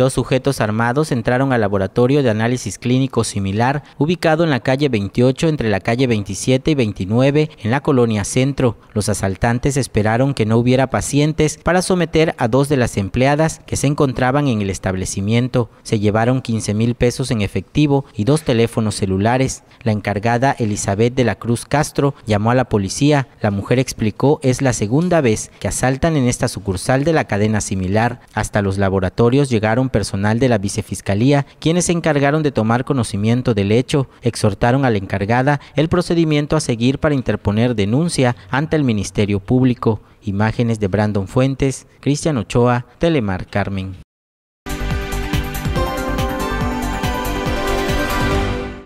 Dos sujetos armados entraron al laboratorio de análisis clínico similar ubicado en la calle 28 entre la calle 27 y 29 en la colonia Centro. Los asaltantes esperaron que no hubiera pacientes para someter a dos de las empleadas que se encontraban en el establecimiento. Se llevaron 15 mil pesos en efectivo y dos teléfonos celulares. La encargada Elizabeth de la Cruz Castro llamó a la policía. La mujer explicó es la segunda vez que asaltan en esta sucursal de la cadena similar. Hasta los laboratorios llegaron personal de la vicefiscalía, quienes se encargaron de tomar conocimiento del hecho, exhortaron a la encargada el procedimiento a seguir para interponer denuncia ante el Ministerio Público. Imágenes de Brandon Fuentes, Cristian Ochoa, Telemar Carmen.